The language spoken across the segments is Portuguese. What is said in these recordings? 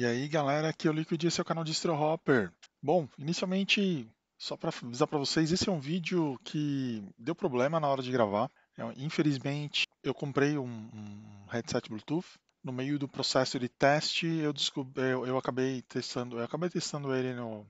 E aí, galera, aqui é o Liquid, esse é o canal de Strohopper. Hopper. Bom, inicialmente, só para avisar para vocês, esse é um vídeo que deu problema na hora de gravar. É, infelizmente, eu comprei um, um, headset Bluetooth. No meio do processo de teste, eu, descobri, eu, eu acabei testando, eu acabei testando ele no,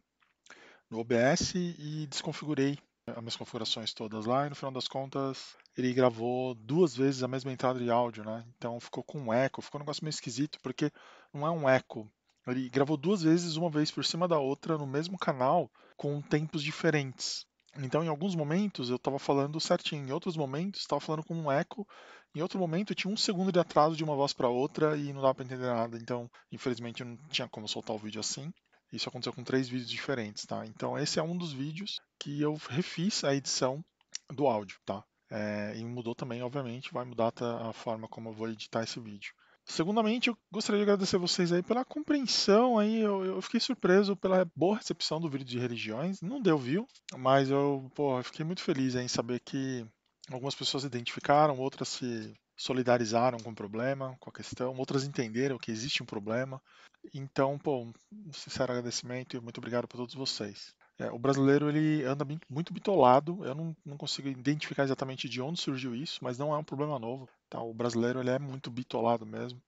no OBS e desconfigurei é, as minhas configurações todas lá e no final das contas ele gravou duas vezes a mesma entrada de áudio, né? Então ficou com um eco, ficou um negócio meio esquisito porque não é um eco ele gravou duas vezes, uma vez por cima da outra, no mesmo canal, com tempos diferentes. Então, em alguns momentos eu estava falando certinho, em outros momentos estava falando com um eco, em outro momento eu tinha um segundo de atraso de uma voz para outra e não dava para entender nada. Então, infelizmente, eu não tinha como soltar o vídeo assim. Isso aconteceu com três vídeos diferentes, tá? Então, esse é um dos vídeos que eu refiz a edição do áudio, tá? É, e mudou também, obviamente, vai mudar a forma como eu vou editar esse vídeo. Segundamente, eu gostaria de agradecer vocês aí pela compreensão aí. Eu, eu, fiquei surpreso pela boa recepção do vídeo de religiões. Não deu view, mas eu, pô, fiquei muito feliz em saber que algumas pessoas se identificaram, outras se solidarizaram com o problema, com a questão, outras entenderam que existe um problema. Então, pô, um sincero agradecimento e muito obrigado para todos vocês. É, o brasileiro ele anda muito bitolado, eu não, não, consigo identificar exatamente de onde surgiu isso, mas não é um problema novo. Tá? O brasileiro ele é muito bitolado mesmo.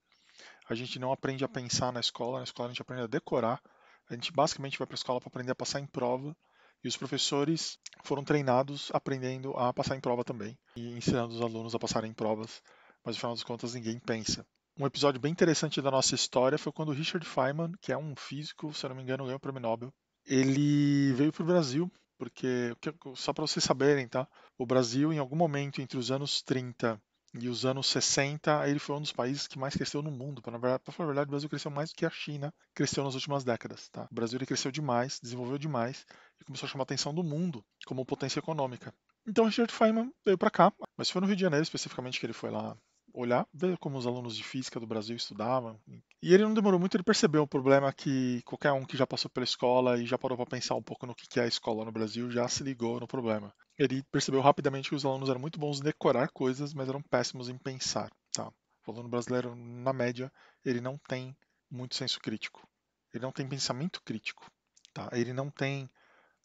A gente não aprende a pensar na escola, na escola a gente aprende a decorar. A gente basicamente vai para a escola para aprender a passar em prova. E os professores foram treinados aprendendo a passar em prova também e ensinando os alunos a passarem em provas, mas no final das contas ninguém pensa. Um episódio bem interessante da nossa história foi quando Richard Feynman, que é um físico, se eu não me engano, ganhou o prêmio Nobel ele veio para o Brasil, porque, só para vocês saberem, tá? O Brasil, em algum momento entre os anos 30 e os anos 60, ele foi um dos países que mais cresceu no mundo. Para falar a verdade, o Brasil cresceu mais do que a China cresceu nas últimas décadas. Tá? O Brasil cresceu demais, desenvolveu demais e começou a chamar a atenção do mundo como potência econômica. Então, Richard Feynman veio para cá, mas foi no Rio de Janeiro especificamente que ele foi lá olhar, ver como os alunos de física do Brasil estudavam. E ele não demorou muito, ele percebeu um problema que qualquer um que já passou pela escola e já parou para pensar um pouco no que é a escola no Brasil já se ligou no problema. Ele percebeu rapidamente que os alunos eram muito bons em decorar coisas, mas eram péssimos em pensar. Tá? O aluno brasileiro, na média, ele não tem muito senso crítico. Ele não tem pensamento crítico. Tá? Ele não tem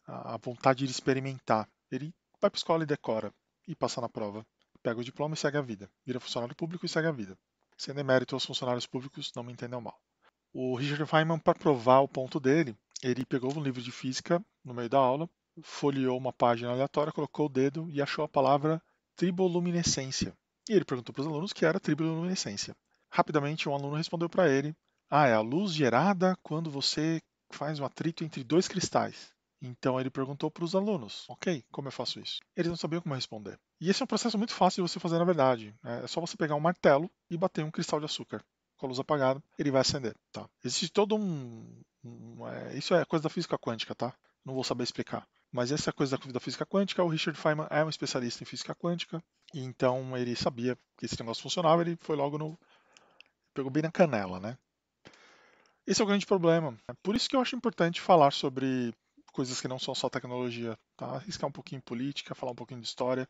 a vontade de experimentar. Ele vai para a escola e decora e passa na prova pega o diploma e segue a vida. Vira funcionário público e segue a vida. Sem demérito aos funcionários públicos, não me entendam mal. O Richard Feynman, para provar o ponto dele, ele pegou um livro de física no meio da aula, folheou uma página aleatória, colocou o dedo e achou a palavra triboluminescência. E ele perguntou para os alunos o que era triboluminescência. Rapidamente, um aluno respondeu para ele: Ah, é a luz gerada quando você faz um atrito entre dois cristais. Então ele perguntou para os alunos: Ok, como eu faço isso? Eles não sabiam como responder. E esse é um processo muito fácil de você fazer, na verdade. Né? É só você pegar um martelo e bater um cristal de açúcar com a luz apagada, ele vai acender, tá? Existe todo um... um é, isso é coisa da física quântica, tá? Não vou saber explicar. Mas essa é coisa da, física quântica, o Richard Feynman é um especialista em física quântica, então ele sabia que esse negócio funcionava, ele foi logo no... pegou bem na canela, né? Esse é o grande problema. por isso que eu acho importante falar sobre coisas que não são só tecnologia, tá? Arriscar um pouquinho em política, falar um pouquinho de história,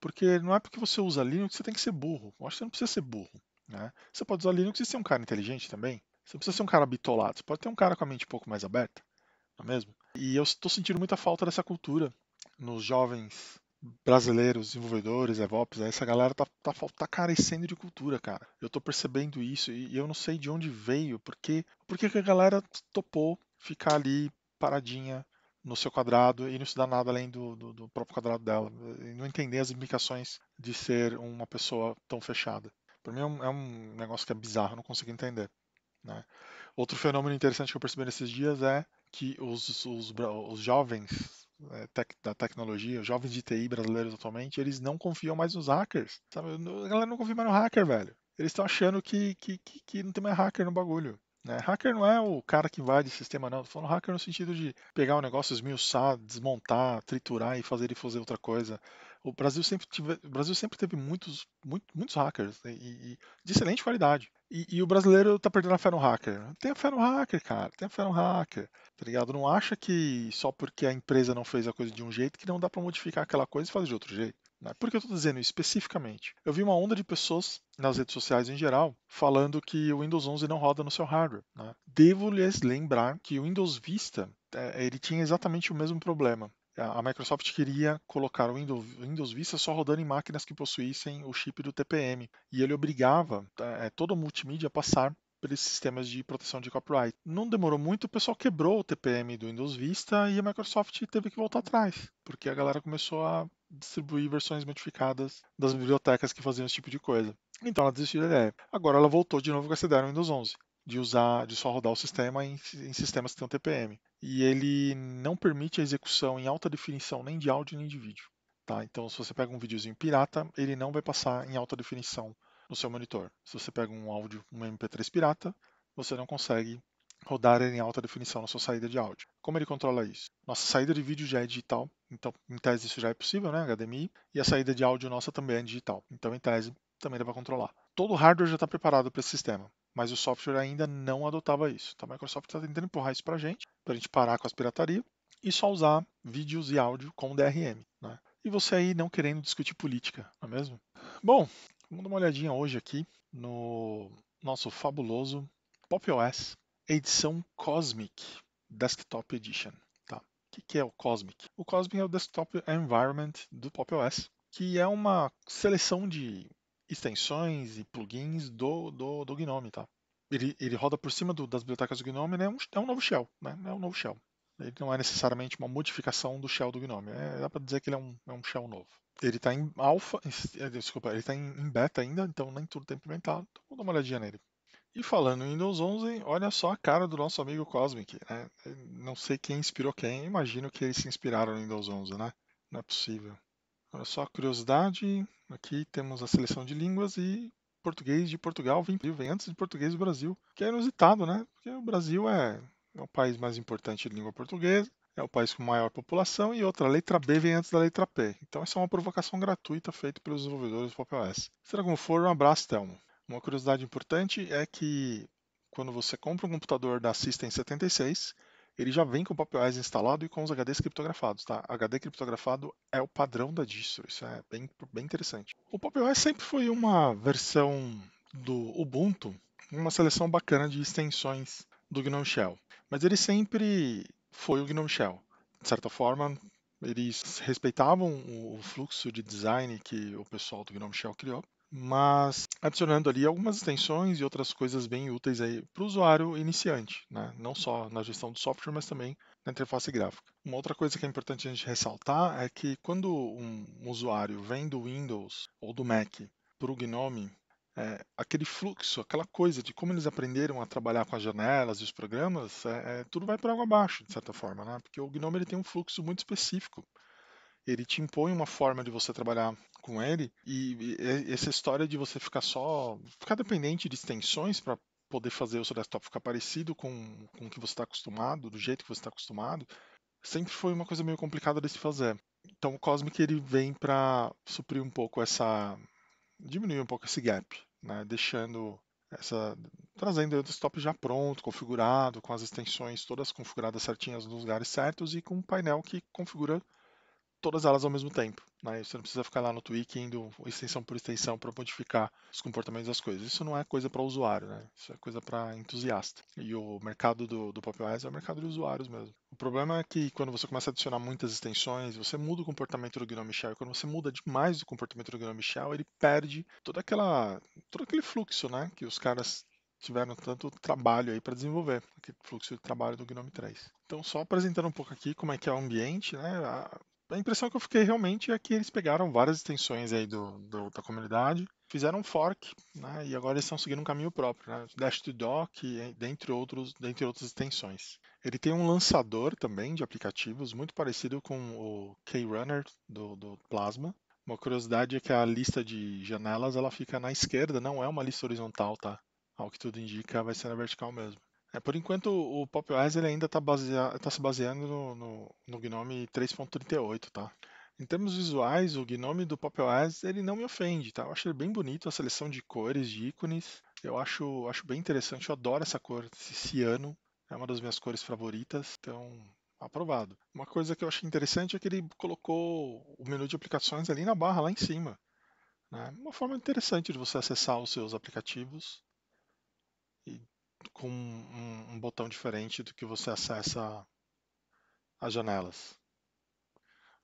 porque não é porque você usa Linux que você tem que ser burro. Eu acho que você não precisa ser burro. Né? Você pode usar Linux e ser um cara inteligente também. Você não precisa ser um cara bitolado. Você pode ter um cara com a mente um pouco mais aberta. Não é mesmo? E eu estou sentindo muita falta dessa cultura nos jovens brasileiros, desenvolvedores, DevOps, né? essa galera tá, tá, tá carecendo de cultura, cara. Eu estou percebendo isso e eu não sei de onde veio, porque por que a galera topou ficar ali paradinha, no seu quadrado e não estudar nada além do, do, do próprio quadrado dela. E não entender as implicações de ser uma pessoa tão fechada. Para mim é um, é um, negócio que é bizarro, não consigo entender. Né? Outro fenômeno interessante que eu percebi nesses dias é que os, os, os jovens é, tec, da tecnologia, os jovens de TI brasileiros atualmente, eles não confiam mais nos hackers. Sabe? A galera não confia mais no hacker, velho. Eles estão achando que, que, que, que não tem mais hacker no bagulho. Né? Hacker não é o cara que vai de sistema, não. Estou falando hacker no sentido de pegar o um negócio, esmiuçar, desmontar, triturar e fazer ele fazer outra coisa. O Brasil sempre, tive, Brasil sempre teve muitos, muito, muitos hackers né? e, e, de excelente qualidade. E, e, o brasileiro tá perdendo a fé no hacker. Tem a fé no hacker, cara. Tem a fé no hacker. Tá ligado? Não acha que só porque a empresa não fez a coisa de um jeito que não dá para modificar aquela coisa e fazer de outro jeito. Né? Por que eu estou dizendo isso especificamente? Eu vi uma onda de pessoas nas redes sociais em geral falando que o Windows 11 não roda no seu hardware. Né? Devo lhes lembrar que o Windows Vista é, ele tinha exatamente o mesmo problema. A Microsoft queria colocar o Windows, Windows Vista só rodando em máquinas que possuíssem o chip do TPM. E ele obrigava é, é todo o multimídia a passar pelos sistemas de proteção de copyright. Não demorou muito, o pessoal quebrou o TPM do Windows Vista e a Microsoft teve que voltar atrás, porque a galera começou a distribuir versões modificadas das bibliotecas que faziam esse tipo de coisa. Então ela desistiu da ideia. Agora ela voltou de novo com essa ideia no Windows 11, de usar, de só rodar o sistema em, em sistemas que têm um TPM. E ele não permite a execução em alta definição nem de áudio nem de vídeo. Tá? Então se você pega um videozinho pirata, ele não vai passar em alta definição no seu monitor. Se você pega um áudio, um MP3 pirata, você não consegue rodar em alta definição na sua saída de áudio. Como ele controla isso? Nossa saída de vídeo já é digital, então em tese isso já é possível, né, HDMI, e a saída de áudio nossa também é digital, então em tese também dá para controlar. Todo o hardware já está preparado para esse sistema, mas o software ainda não adotava isso. Então a Microsoft está tentando empurrar isso para a gente, para a gente parar com as pirataria e só usar vídeos e áudio com DRM. Né? E você aí não querendo discutir política, não é mesmo? Bom, vamos dar uma olhadinha hoje aqui no nosso fabuloso Pop OS edição Cosmic Desktop Edition. Tá? O que, que é o Cosmic? O Cosmic é o Desktop Environment do Pop OS, que é uma seleção de extensões e plugins do, do, do GNOME. Tá? Ele, ele roda por cima do, das bibliotecas do GNOME, né? é, um, é um novo shell, né? é um novo shell. Ele não é necessariamente uma modificação do shell do GNOME. É, dá para dizer que ele é um, é um shell novo. Ele está em alfa, eh, desculpa, ele está em, beta ainda, então nem tudo está implementado. Então, vou dar uma olhadinha nele. E falando em Windows 11, olha só a cara do nosso amigo Cosmic, né? Não sei quem inspirou quem, imagino que eles se inspiraram no Windows 11, né? Não é possível. Olha só, curiosidade, aqui temos a seleção de línguas e português de Portugal vem, vem antes de português do Brasil, que é inusitado, né? Porque o Brasil é, é, o país mais importante de língua portuguesa, é o país com maior população e outra, a letra B vem antes da letra P. Então essa é uma provocação gratuita feita pelos desenvolvedores do Pop OS. Será como for, um abraço, Telmo. Uma curiosidade importante é que quando você compra um computador da System 76, ele já vem com o PopOS instalado e com os HDs criptografados, tá? HD criptografado é o padrão da distro, isso é bem, bem interessante. O PopOS sempre foi uma versão do Ubuntu, uma seleção bacana de extensões do GNOME Shell, mas ele sempre foi o GNOME Shell. De certa forma, eles respeitavam o fluxo de design que o pessoal do GNOME Shell criou, mas adicionando ali algumas extensões e outras coisas bem úteis aí para o usuário iniciante, né? não só na gestão do software, mas também na interface gráfica. Uma outra coisa que é importante a gente ressaltar é que quando um usuário vem do Windows ou do Mac para o GNOME, é, aquele fluxo, aquela coisa de como eles aprenderam a trabalhar com as janelas e os programas, é, é, tudo vai por água abaixo, de certa forma, né? porque o GNOME ele tem um fluxo muito específico ele te impõe uma forma de você trabalhar com ele e essa história de você ficar só ficar dependente de extensões para poder fazer o seu desktop ficar parecido com, com o que você está acostumado, do jeito que você está acostumado, sempre foi uma coisa meio complicada de se fazer. Então o Cosmic ele vem para suprir um pouco essa diminuir um pouco esse gap, né? deixando essa trazendo o desktop já pronto, configurado, com as extensões todas configuradas certinhas nos lugares certos e com um painel que configura todas elas ao mesmo tempo. Né? Você não precisa ficar lá no tweak indo extensão por extensão para modificar os comportamentos das coisas. Isso não é coisa para usuário, né? isso é coisa para entusiasta. E o mercado do, do Pop é o mercado de usuários mesmo. O problema é que quando você começa a adicionar muitas extensões, você muda o comportamento do Gnome Shell. E quando você muda demais o comportamento do Gnome Shell, ele perde toda aquela, todo aquele fluxo né? que os caras tiveram tanto trabalho aí para desenvolver aquele fluxo de trabalho do GNOME 3. Então, só apresentando um pouco aqui como é que é o ambiente, né? a impressão que eu fiquei realmente é que eles pegaram várias extensões aí do, do da comunidade, fizeram um fork, né, e agora eles estão seguindo um caminho próprio, né, Dash to Dock, dentre, outros, dentre outras extensões. Ele tem um lançador também de aplicativos, muito parecido com o K-Runner do, do Plasma. Uma curiosidade é que a lista de janelas ela fica na esquerda, não é uma lista horizontal, tá? Ao que tudo indica, vai ser na vertical mesmo. É, por enquanto, o OS ele ainda está tá se baseando no, no, no Gnome 3.38, tá? Em termos visuais, o Gnome do OS ele não me ofende, tá? Eu acho ele bem bonito, a seleção de cores, de ícones. Eu acho, acho bem interessante, eu adoro essa cor, esse ciano. É uma das minhas cores favoritas, então aprovado. Uma coisa que eu achei interessante é que ele colocou o menu de aplicações ali na barra, lá em cima. Né? Uma forma interessante de você acessar os seus aplicativos com um, um botão diferente do que você acessa as janelas.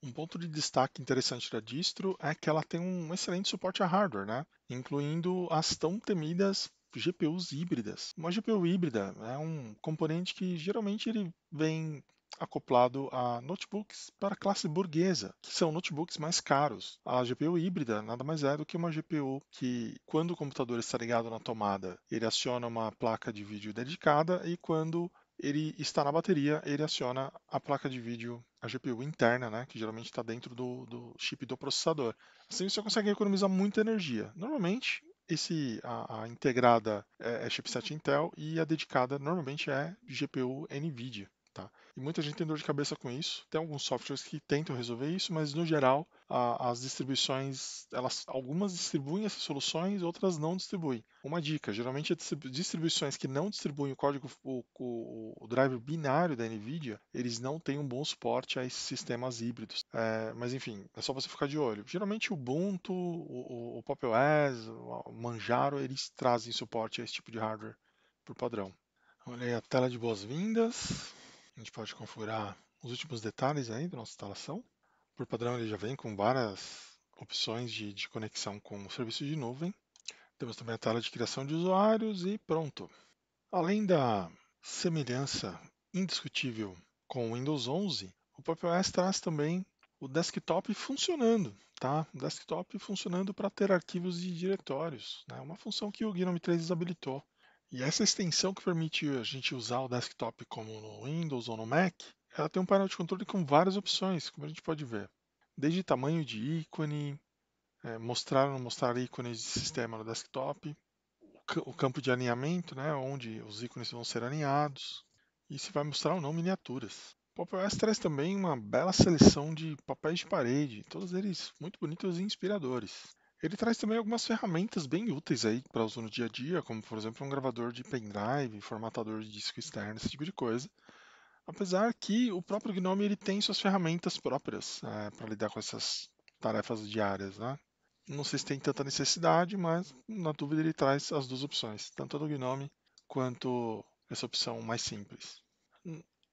Um ponto de destaque interessante da distro é que ela tem um excelente suporte a hardware, né? incluindo as tão temidas GPUs híbridas. Uma GPU híbrida é um componente que geralmente ele vem acoplado a notebooks para classe burguesa, que são notebooks mais caros. A GPU híbrida nada mais é do que uma GPU que, quando o computador está ligado na tomada, ele aciona uma placa de vídeo dedicada e quando ele está na bateria, ele aciona a placa de vídeo, a GPU interna, né, que geralmente está dentro do, do chip do processador. Assim você consegue economizar muita energia. Normalmente, esse, a, a, integrada é, é chipset Intel e a dedicada normalmente é GPU NVIDIA. Tá? E muita gente tem dor de cabeça com isso. Tem alguns softwares que tentam resolver isso, mas no geral a, as distribuições, elas, algumas distribuem essas soluções, outras não distribuem. Uma dica: geralmente é distribuições que não distribuem o código, o, o, o driver binário da NVIDIA, eles não têm um bom suporte a esses sistemas híbridos. É, mas enfim, é só você ficar de olho. Geralmente o Ubuntu, o, o, o Pop OS, o Manjaro, eles trazem suporte a esse tipo de hardware por padrão. Olha aí a tela de boas-vindas. A gente pode configurar os últimos detalhes aí da nossa instalação. Por padrão, ele já vem com várias opções de, de conexão com o serviço de nuvem. Temos também a tela de criação de usuários e pronto. Além da semelhança indiscutível com o Windows 11, o Pop OS traz também o desktop funcionando, tá? O desktop funcionando para ter arquivos e diretórios, né? Uma função que o GNOME 3 desabilitou e essa extensão que permite a gente usar o desktop como no Windows ou no Mac, ela tem um painel de controle com várias opções, como a gente pode ver. Desde tamanho de ícone, é, mostrar ou não mostrar ícones de sistema no desktop, o campo de alinhamento, né, onde os ícones vão ser alinhados, e se vai mostrar ou não miniaturas. O Pop OS traz também uma bela seleção de papéis de parede, todos eles muito bonitos e inspiradores. Ele traz também algumas ferramentas bem úteis aí para uso no dia a dia, como por exemplo um gravador de pendrive, formatador de disco externo, esse tipo de coisa. Apesar que o próprio Gnome ele tem suas ferramentas próprias é, para lidar com essas tarefas diárias, né? Não sei se tem tanta necessidade, mas na dúvida ele traz as duas opções, tanto a do Gnome quanto essa opção mais simples.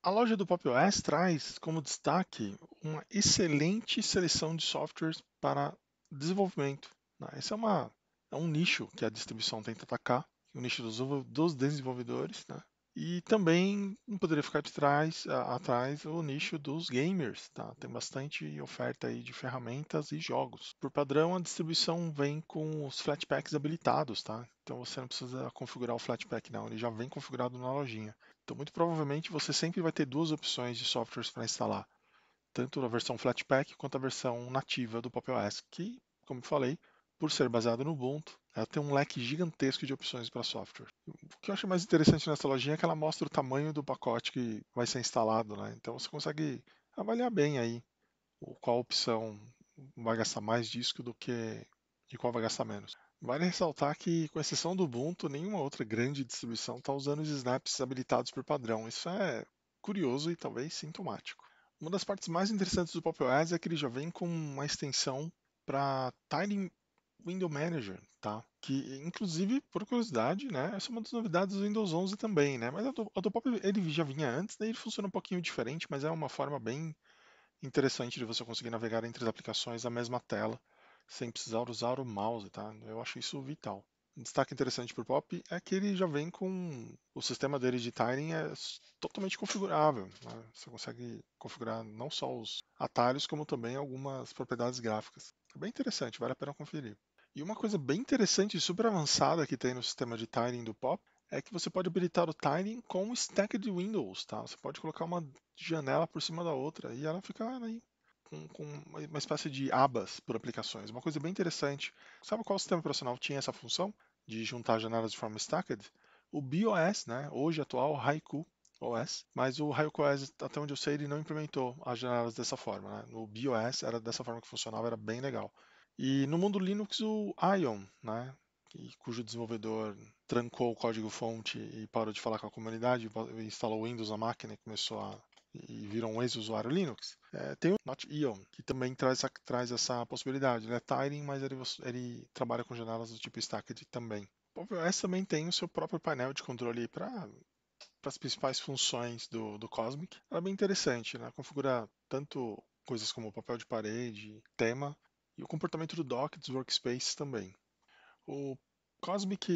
A loja do Pop traz como destaque uma excelente seleção de softwares para desenvolvimento esse é, uma, é um nicho que a distribuição tenta atacar, o nicho dos, dos desenvolvedores, né? E também não poderia ficar de trás, atrás o nicho dos gamers, tá? Tem bastante oferta aí de ferramentas e jogos. Por padrão, a distribuição vem com os Flatpaks habilitados, tá? Então você não precisa configurar o Flatpak não, ele já vem configurado na lojinha. Então muito provavelmente você sempre vai ter duas opções de softwares para instalar, tanto a versão Flatpak quanto a versão nativa do PopOS, que, como eu falei, por ser baseado no Ubuntu, ela tem um leque gigantesco de opções para software. O que eu acho mais interessante nessa lojinha é que ela mostra o tamanho do pacote que vai ser instalado, né? Então você consegue avaliar bem aí qual opção vai gastar mais disco do que e qual vai gastar menos. Vale ressaltar que, com exceção do Ubuntu, nenhuma outra grande distribuição está usando os snaps habilitados por padrão. Isso é curioso e talvez sintomático. Uma das partes mais interessantes do PopOS é que ele já vem com uma extensão para Tiling Window Manager, tá? Que, inclusive, por curiosidade, né? Essa é uma das novidades do Windows 11 também, né? Mas o Autopop ele já vinha antes, daí ele funciona um pouquinho diferente, mas é uma forma bem interessante de você conseguir navegar entre as aplicações da mesma tela sem precisar usar o mouse, tá? Eu acho isso vital um destaque interessante para o Pop é que ele já vem com o sistema dele de tiling é totalmente configurável. Né? Você consegue configurar não só os atalhos, como também algumas propriedades gráficas. É bem interessante, vale a pena conferir. E uma coisa bem interessante e super avançada que tem no sistema de tiling do Pop é que você pode habilitar o tiling com o stack de Windows, tá? Você pode colocar uma janela por cima da outra e ela fica né, aí com, com, uma espécie de abas por aplicações. Uma coisa bem interessante. Sabe qual sistema operacional tinha essa função? de juntar janelas de forma stacked, o BOS, né, hoje atual Haiku OS, mas o Haiku OS, até onde eu sei, ele não implementou as janelas dessa forma. Né? No BOS era dessa forma que funcionava, era bem legal. E no mundo Linux, o Ion, né, cujo desenvolvedor trancou o código-fonte e parou de falar com a comunidade, instalou Windows na máquina e começou a e viram um ex-usuário Linux. É, tem o NotEon, que também traz, traz essa possibilidade. Ele é tiling, mas ele, ele trabalha com janelas do tipo Stacked também. O OVS também tem o seu próprio painel de controle para as principais funções do, do Cosmic. Ela é bem interessante, né? configura tanto coisas como papel de parede, tema, e o comportamento do dock dos workspaces também. O Cosmic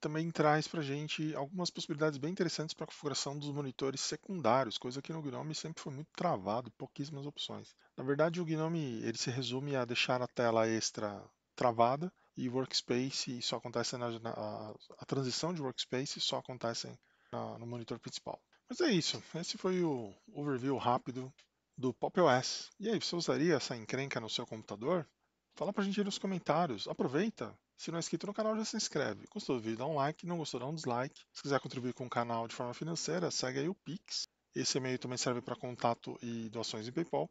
também traz para a gente algumas possibilidades bem interessantes para a configuração dos monitores secundários, coisa que no GNOME sempre foi muito travado, pouquíssimas opções. Na verdade, o GNOME ele se resume a deixar a tela extra travada e workspace só acontece na, na a, a, transição de workspace só acontece na, no monitor principal. Mas é isso, esse foi o overview rápido do Pop OS. E aí, você usaria essa encrenca no seu computador? Fala pra gente aí nos comentários. Aproveita, se não é inscrito no canal, já se inscreve. Gostou do vídeo? Dá um like. Não gostou, dá um dislike. Se quiser contribuir com o canal de forma financeira, segue aí o Pix. Esse e-mail também serve para contato e doações em PayPal.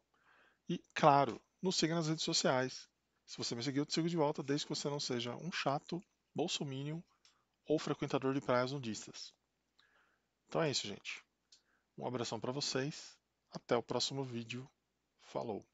E, claro, nos siga nas redes sociais. Se você me seguir, eu te sigo de volta, desde que você não seja um chato, bolsominion ou frequentador de praias nudistas. Então é isso, gente. Um abração para vocês. Até o próximo vídeo. Falou!